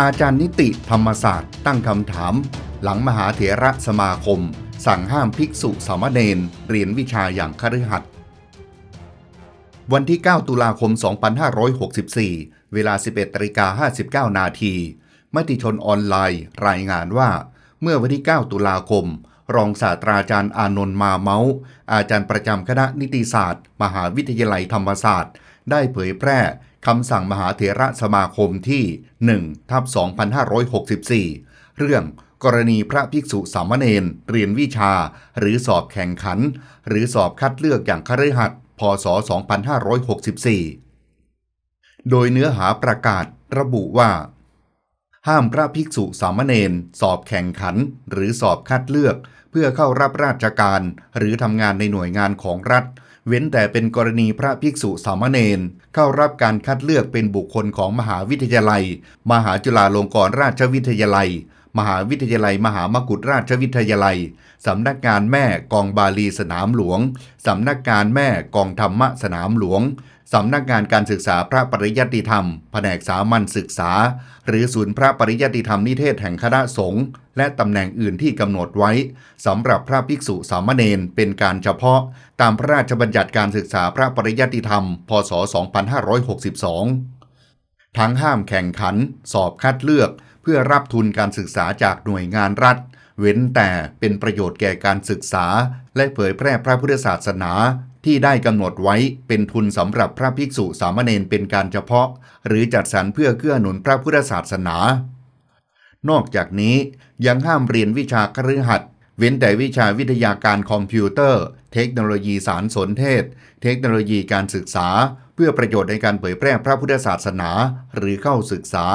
อาจารย์นิติธรรมศาสตร์ตั้งคำถาม หลังมหาเถระสมาคม สั่งห้ามภิกษุสามเณรเรียนวิชาอย่างคฤหัสถ์วันที่ 9 ตุลาคม 2564 เวลา 11ตริกา59 นาทีมติชนออนไลน์ รายงานว่า เมื่อวันที่ 9 ตุลาคม รองศาสตราจารย์อานนท์มาเมาส์อาจารย์ประจำคณะนิติศาสตร์ มหาวิทยาลัยธรรมศาสตร์ ได้เผยแพร่คำสั่งมหาเถระสมาคมที่1ทับ2564เรื่องกรณีพระภิกษุสามเณรเรียนวิชา หรือสอบแข่งขัน หรือสอบคัดเลือกอย่างคฤหัสถ์พศ 2564 โดยเนื้อหาประกาศระบุว่า ห้ามพระภิกษุสามเณรสอบแข่งขันหรือสอบคัดเลือก เพื่อเข้ารับราชการหรือทำงานในหน่วยงานของรัฐเว้นแต่เป็นกรณีพระภิกษุสามเณรเข้ารับการคัดเลือกเป็นบุคคลของมหาวิทยาลัย มหาจุฬาลงกรณราชวิทยาลัยมหาวิทยาลัยมหามกุฎราชวิทยาลัยสำนักงานแม่กองบาลีสนามหลวงสำนักงานแม่กองธรรมสนามหลวงสำนักงานการศึกษาพระปริยัติธรรมแผนกสามัญศึกษา หรือศูนย์พระปริยัติธรรมนิเทศแห่งคณะสงฆ์และตำแหน่งอื่นที่กำหนดไว้สำหรับพระภิกษุสามเณรเป็นการเฉพาะตามพระราชบัญญัติการศึกษาพระปริยัติธรรมพศ2562ทั้งห้ามแข่งขันสอบคัดเลือกเพื่อรับทุนการศึกษาจากหน่วยงานรัฐ เว้นแต่เป็นประโยชน์แก่การศึกษา และเผยแพร่พระพุทธศาสนา ที่ได้กำหนดไว้เป็นทุนสำหรับพระภิกษุสามเณรเป็นการเฉพาะ หรือจัดสรรเพื่อเกื้อหนุนพระพุทธศาสนา นอกจากนี้ยังห้ามเรียนวิชาคฤหัสถเว้นแต่วิชาวิทยาการคอมพิวเตอร์ เทคโนโลยีสารสนเทศ เทคโนโลยีการศึกษา เพื่อประโยชน์ในการเผยแพร่พระพุทธศาสนา หรือเข้าศึกษา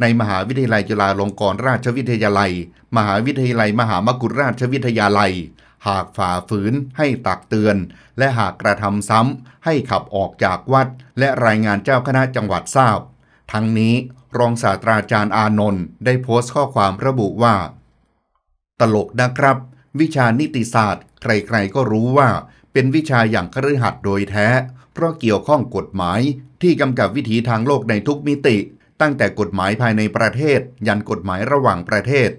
ในมหาวิทยาลัยจุฬาลงกรณราชวิทยาลัย มหาวิทยาลัยมหามกุฎราชวิทยาลัย หากฝ่าฝืนให้ตักเตือน และหากกระทำซ้ำให้ขับออกจากวัด และรายงานเจ้าคณะจังหวัดทราบ ทั้งนี้ รองศาสตราจารย์อานนท์ได้โพสต์ข้อความระบุว่า ตลกนะครับวิชานิติศาสตร์ใครๆก็รู้ว่า เป็นวิชาอย่างครหัสัดโดยแท้ เพราะเกี่ยวข้องกฎหมายที่กำกับวิถีทางโลกในทุกมิติ ตั้งแต่กฎหมายภายในประเทศยันกฎหมายระหว่างประเทศ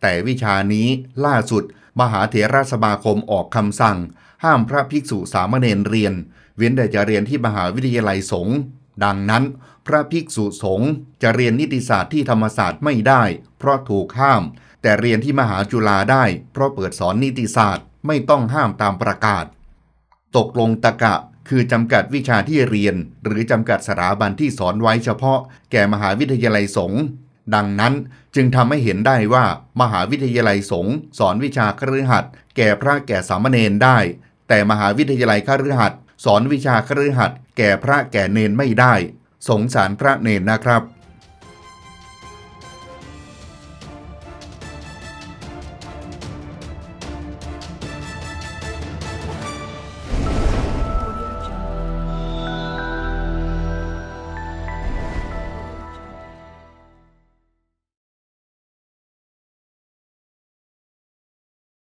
แต่วิชานี้ล่าสุด มหาเถรสมาคมออกคำสั่ง ห้ามพระภิกษุสามเณรเรียน เว้นแต่จะเรียนที่มหาวิทยาลัยสงฆ์ดังนั้น พระภิกษุสงฆ์จะเรียนนิติศาสตร์ที่ธรรมศาสตร์ไม่ได้ เพราะถูกห้ามแต่เรียนที่มหาจุฬาได้ เพราะเปิดสอนนิติศาสตร์ ไม่ต้องห้ามตามประกาศ ตกลงตะกะคือจำกัดวิชาที่เรียน หรือจำกัดสถาบันที่สอนไว้เฉพาะ แก่มหาวิทยาลัยสงฆ์ดังนั้นจึงทำให้เห็นได้ว่า มหาวิทยาลัยสงฆ์สอนวิชาคฤหัสถ์แก่พระแก่สามเณรได้ แต่มหาวิทยาลัยคฤหัสถ์สอนวิชาคฤหัสถ์แก่พระแก่เนนไม่ได้ สงสารพระเนนนะครับ